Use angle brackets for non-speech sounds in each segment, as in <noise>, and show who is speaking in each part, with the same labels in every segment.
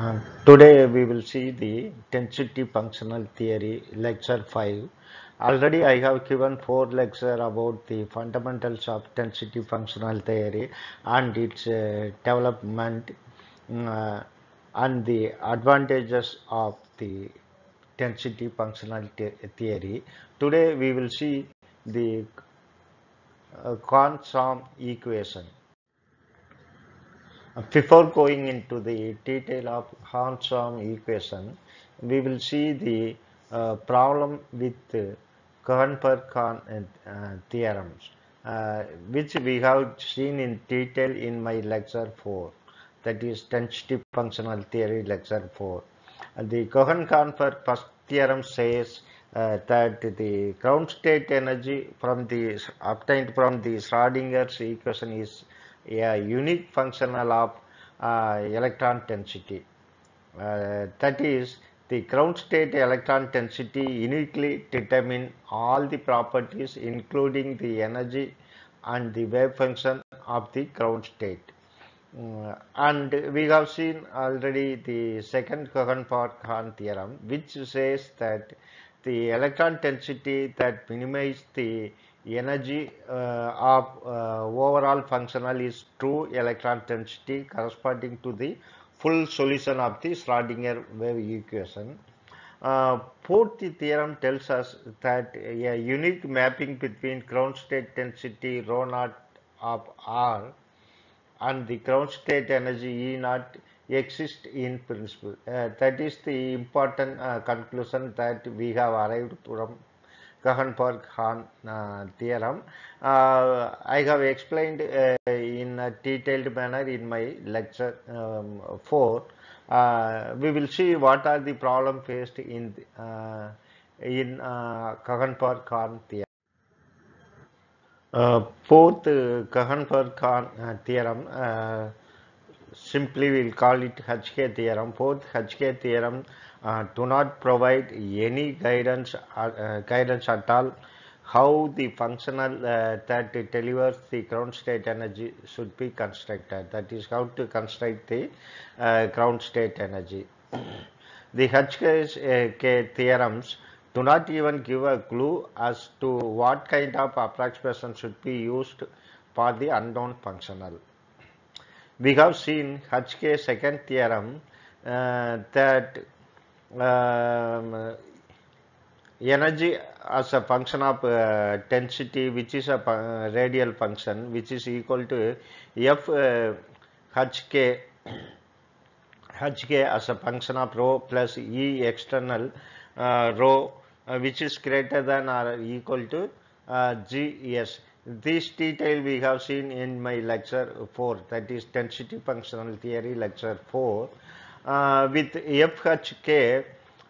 Speaker 1: Uh, today we will see the density functional theory lecture 5. Already I have given 4 lecture about the fundamentals of density functional theory and its uh, development mm, uh, and the advantages of the density functional theory. Today we will see the uh, Consom equation before going into the detail of Armstrong equation, we will see the uh, problem with uh, Kern-Perkan uh, theorems, uh, which we have seen in detail in my lecture 4, that is density functional theory lecture 4. And the Cohen-Kern first theorem says uh, that the ground state energy from the obtained from the Schrodinger's equation is a unique functional of uh, electron density. Uh, that is, the ground state electron density uniquely determine all the properties including the energy and the wave function of the ground state. Uh, and we have seen already the second Cohen-Kahn theorem which says that the electron density that minimizes the energy uh, of uh, overall functional is true electron density corresponding to the full solution of the Schrodinger wave equation. Uh, theorem tells us that a unique mapping between ground state density rho naught of R and the ground state energy E naught exists in principle. Uh, that is the important uh, conclusion that we have arrived from cohen Khan uh, theorem. Uh, I have explained uh, in a detailed manner in my lecture um, 4. we will see what are the problem faced in uh, in uh, Kahanpar Khan theorem. Uh, fourth uh, Kahanpar Khan uh, theorem uh, simply we'll call it HK theorem. Fourth HK theorem uh, do not provide any guidance, uh, guidance at all how the functional uh, that delivers the ground state energy should be constructed. That is how to construct the ground state energy. the HK theorems do not even give a clue as to what kind of approximation should be used for the unknown functional. we have seen hk second theorem uh, that um, energy as a function of uh, density which is a uh, radial function which is equal to f uh, hk hk as a function of rho plus e external uh, rho uh, which is greater than or equal to uh, gs This detail we have seen in my lecture 4 that is density functional theory lecture 4 uh, with FHK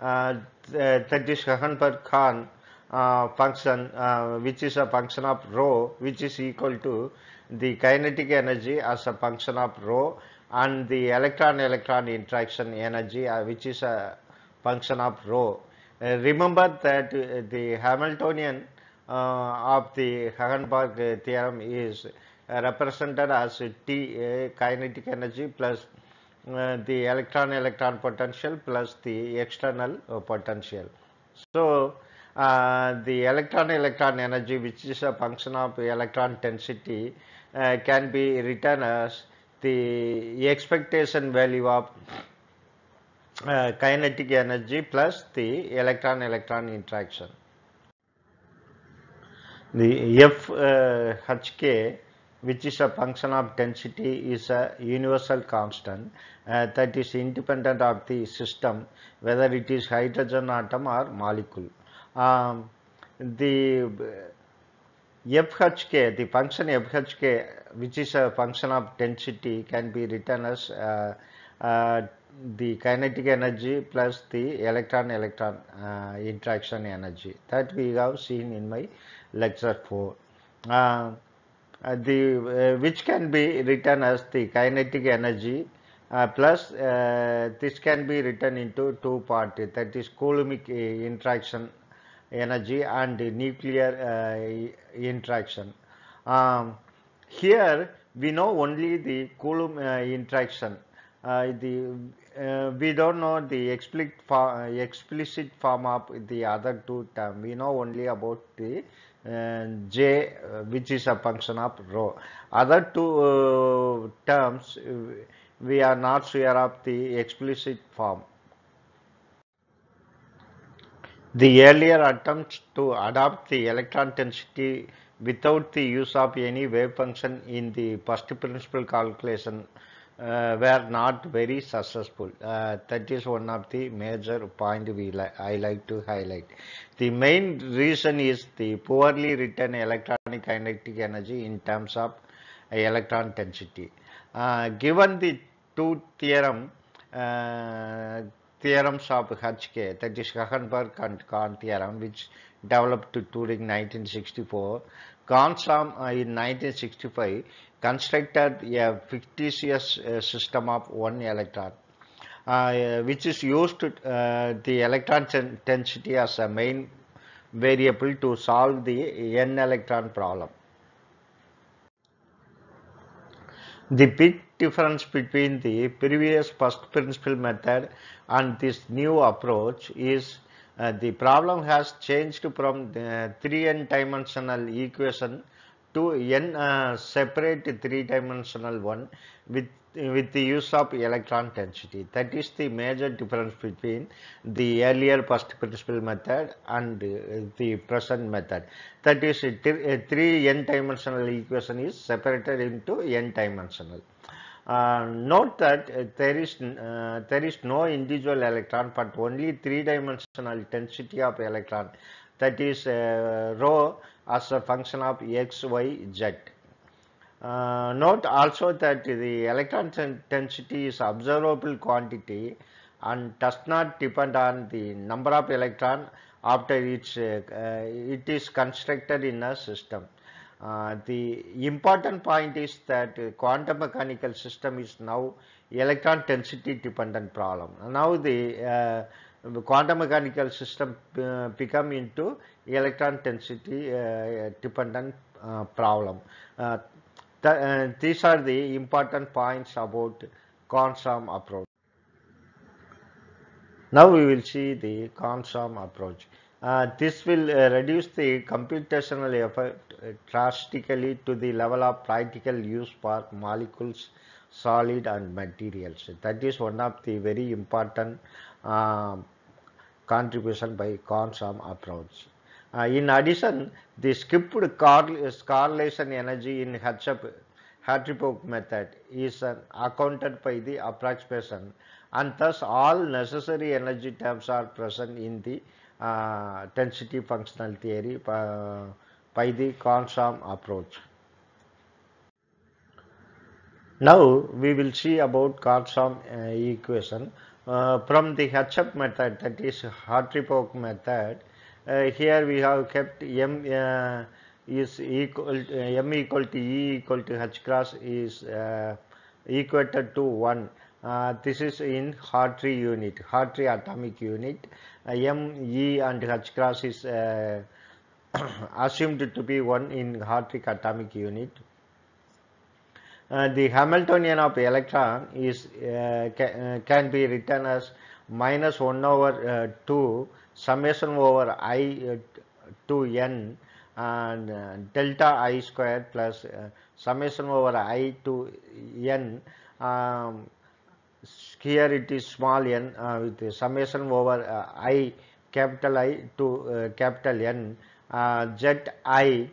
Speaker 1: uh, that is Hagenberg Kahn uh, function uh, which is a function of rho which is equal to the kinetic energy as a function of rho and the electron electron interaction energy uh, which is a function of rho. Uh, remember that the Hamiltonian uh, of the Hagenberg theorem is uh, represented as T uh, kinetic energy plus the electron-electron potential plus the external potential. So, uh, the electron-electron energy which is a function of electron density uh, can be written as the expectation value of uh, kinetic energy plus the electron-electron interaction. The F uh, HK which is a function of density is a universal constant uh, that is independent of the system whether it is hydrogen atom or molecule. Um, the FHK, the function FHK which is a function of density can be written as uh, uh, the kinetic energy plus the electron-electron uh, interaction energy that we have seen in my lecture 4. Uh, the uh, which can be written as the kinetic energy uh, plus uh, this can be written into two part that is coulombic uh, interaction energy and nuclear interaction. Um, here we know only the Coulomb interaction uh, the uh, we don't know the explicit form, uh, explicit form of the other two term. We know only about the j, which is a function of rho. Other two terms, we are not sure of the explicit form. The earlier attempts to adopt the electron density without the use of any wave function in the first principle calculation uh, were not very successful. Uh, that is one of the major point we li I like to highlight. The main reason is the poorly written electronic kinetic energy in terms of electron density. Uh, given the two theorem, theorems of HK, that is Hackenberg and Kahn theorem, which developed during 1964, Gansham uh, in 1965 constructed a fictitious uh, system of one electron. Uh, which is used uh, the electron density as a main variable to solve the n electron problem. The big difference between the previous first principle method and this new approach is uh, the problem has changed from the 3n dimensional equation to n uh, separate three dimensional one with with the use of electron density that is the major difference between the earlier first principle method and uh, the present method that is uh, three n dimensional equation is separated into n dimensional uh, note that uh, there is uh, there is no individual electron but only three dimensional density of electron that is uh, rho as a function of x y z uh, note also that the electron density is observable quantity and does not depend on the number of electron after it's, uh, it is constructed in a system uh, the important point is that quantum mechanical system is now electron density dependent problem. Now the uh, quantum mechanical system uh, become into electron density dependent problem. these are the important points about quantum approach. Now we will see the quantum approach. Uh, this will uh, reduce the computational effort uh, drastically to the level of practical use for molecules solid and materials. That is one of the very important uh, contribution by Consum approach. Uh, in addition, the skipped correlation energy in Hartree-Fock method is uh, accounted by the approximation and thus all necessary energy terms are present in the Density functional theory by the Consam approach. Now we will see about Consam equation from the Hatchup method that is Hartree-Fock method. here we have kept m is equal uh, m equal to e equal to h cross is uh, equated to 1 uh, this is in Hartree unit Hartree atomic unit M, E and H cross is uh, <clears throat> assumed to be 1 in Hartree atomic unit. Uh, the Hamiltonian of electron is uh, ca uh, can be written as minus 1 over uh, 2 summation over i uh, to n and delta i square plus summation over i to n um, here it is small n uh, with summation over uh, i capital I to uh, capital N uh, z i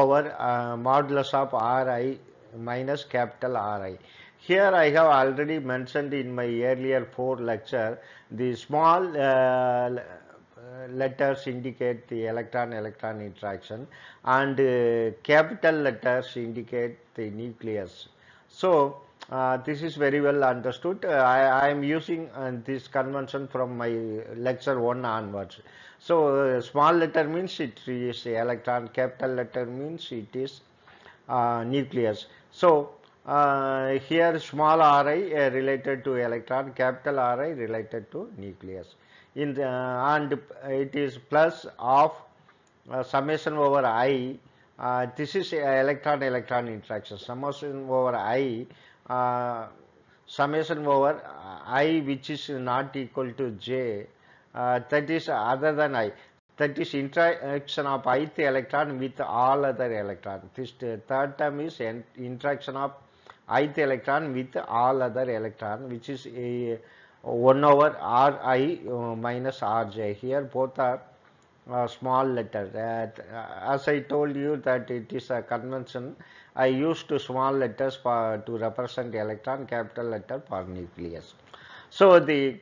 Speaker 1: over uh, modulus of r i minus capital R i. Here I have already mentioned in my earlier four lecture the small letters indicate the electron-electron interaction and uh, capital letters indicate the nucleus. So, uh, this is very well understood. Uh, I, am using uh, this convention from my lecture 1 onwards. So small letter means it is electron, capital letter means it is nucleus. So uh, here small ri uh, related to electron, capital Ri related to nucleus. In the, uh, and it is plus of summation over i. this is electron-electron interaction. Summation over i uh, summation over i which is not equal to j uh, that is other than i that is interaction of ith electron with all other electron this third term is interaction of ith electron with all other electron which is a 1 over r i minus r j here both are A uh, small letter. Uh, as I told you that it is a convention, I used small letters for, to represent electron, capital letter for nucleus. So the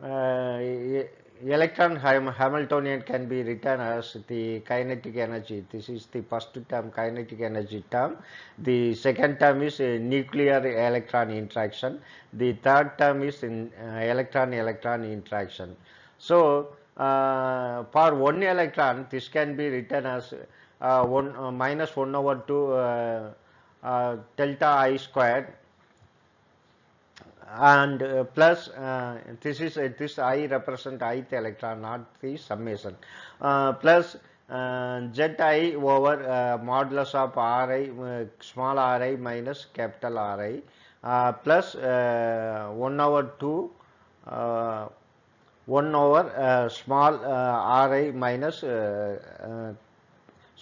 Speaker 1: uh, electron Hamiltonian can be written as the kinetic energy. This is the first term kinetic energy term. The second term is nuclear electron interaction. The third term is in electron electron interaction. So for one electron this can be written as uh, 1 uh, minus 1 over 2 uh, uh, delta i squared and uh, plus this is this i represent ith electron not the summation plus z i over modulus of ri small ri minus capital ri plus 1 over 2 1 over uh, small uh, ri minus uh, uh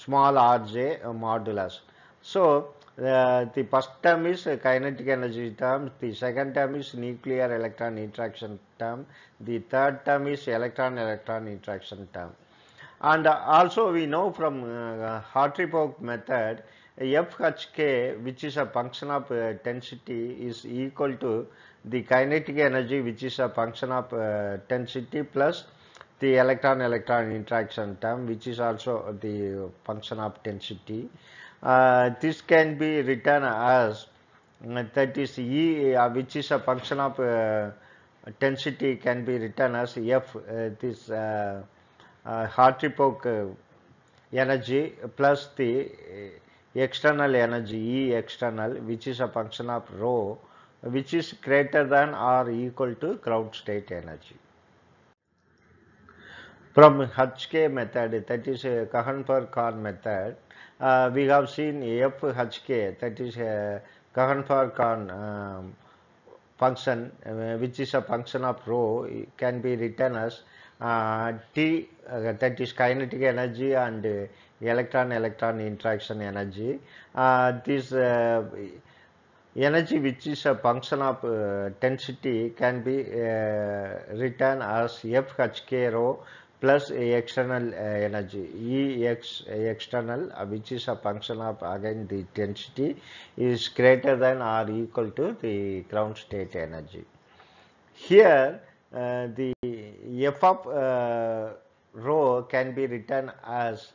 Speaker 1: small rj uh, modulus. So, uh, the first term is kinetic energy term, the second term is nuclear electron interaction term, the third term is electron-electron interaction term. And also we know from uh, Hartree-Fock method, FHK which is a function of density is equal to the kinetic energy which is a function of uh, density plus the electron electron interaction term which is also the function of density uh, this can be written as uh, that is E uh, which is a function of density uh, can be written as F uh, this uh, Hartree-Pock energy plus the external energy E external which is a function of rho which is greater than or equal to ground state energy. From Hotchkiss method, that is Kahan per Kahn method, uh, we have seen F Hotchkiss, that is Kahan per Kahn function, uh, which is a function of rho, can be written as uh, T, uh, that is kinetic energy and uh, electron-electron interaction energy. Uh, this energy which is a function of uh, density can be uh, written as FHK rho plus external uh, energy EX external uh, which is a function of again the density is greater than or equal to the ground state energy. Here uh, the F of uh, rho can be written as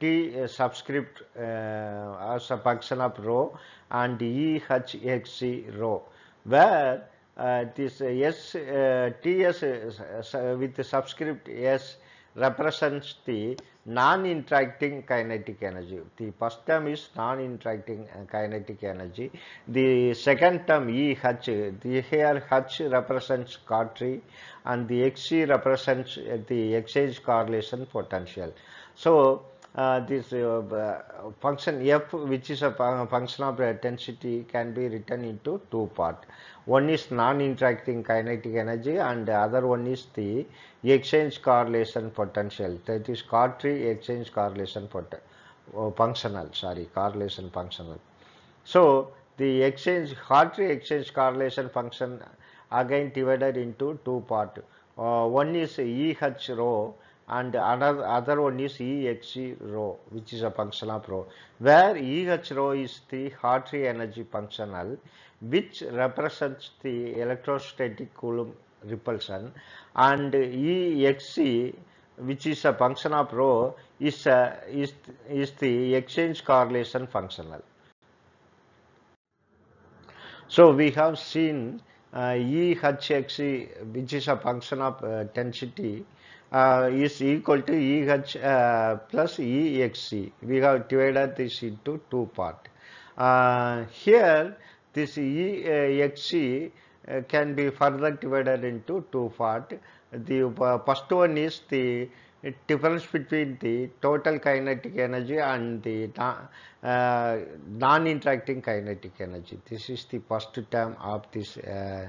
Speaker 1: t subscript as a function of rho and ehxc rho where this s ts with subscript s represents the non-interacting kinetic energy. The first term is non-interacting kinetic energy. The second term E H, the here H represents Cauchy and the XC represents the exchange correlation potential. So Uh, this uh, function f which is a uh, function of intensity can be written into two part. One is non-interacting kinetic energy and the other one is the exchange correlation potential that is Cauchy exchange correlation pot functional sorry correlation functional. So the exchange Cauchy exchange correlation function again divided into two part. Uh, one is EH rho and another other one is EHC rho which is a function of rho where EH rho is the Hartree energy functional which represents the electrostatic Coulomb repulsion and EXC, which is a function of rho is a, is is the exchange correlation functional so we have seen uh, EHXE which is a function of uh, density is equal to EH plus e x c We have divided this into two part. here this e x c can be further divided into two part. The first one is the difference between the total kinetic energy and the non-interacting kinetic energy. This is the first term of this uh,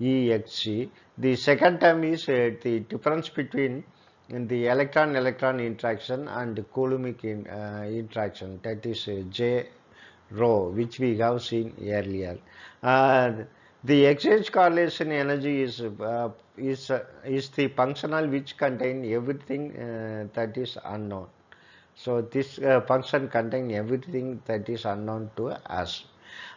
Speaker 1: EXC. The second term is uh, the difference between the electron-electron interaction and Coulombic in, uh, interaction that is uh, J rho which we have seen earlier. The exchange correlation energy is uh, is uh, is the functional which contain everything uh, that is unknown. So this function contain everything that is unknown to us.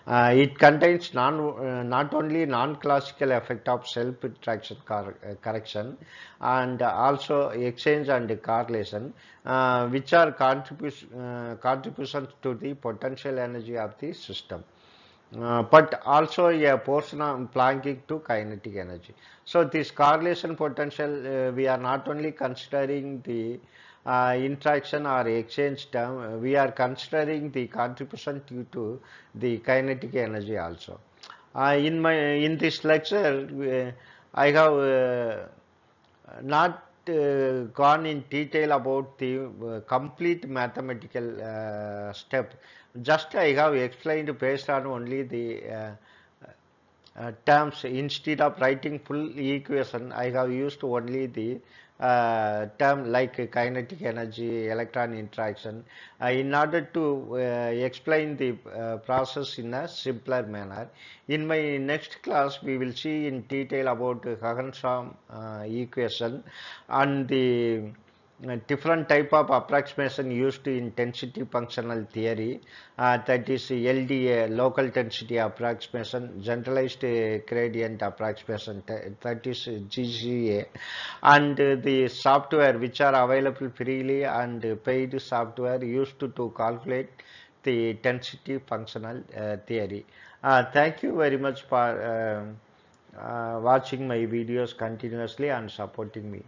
Speaker 1: Uh, it contains non, uh, not only non-classical effect of self-traction uh, correction and also exchange and correlation, uh, which are contribu uh, contributions to the potential energy of the system. Uh, but also a portion of planking to kinetic energy. So this correlation potential, we are not only considering the uh, interaction or exchange term, uh, we are considering the contribution due to the kinetic energy also. Uh, in my in this lecture, uh, I have uh, not uh, gone in detail about the uh, complete mathematical uh, step. Just I have explained based on only the terms. Instead of writing full equation, I have used only the uh, term like kinetic energy, electron interaction uh, in order to uh, explain the uh, process in a simpler manner. In my next class, we will see in detail about Hohenstrom uh, equation and the different type of approximation used in density functional theory uh, that is LDA local density approximation generalized uh, gradient approximation that is GCA and uh, the software which are available freely and paid software used to calculate the density functional uh, theory. Uh, thank you very much for um, uh, watching my videos continuously and supporting me.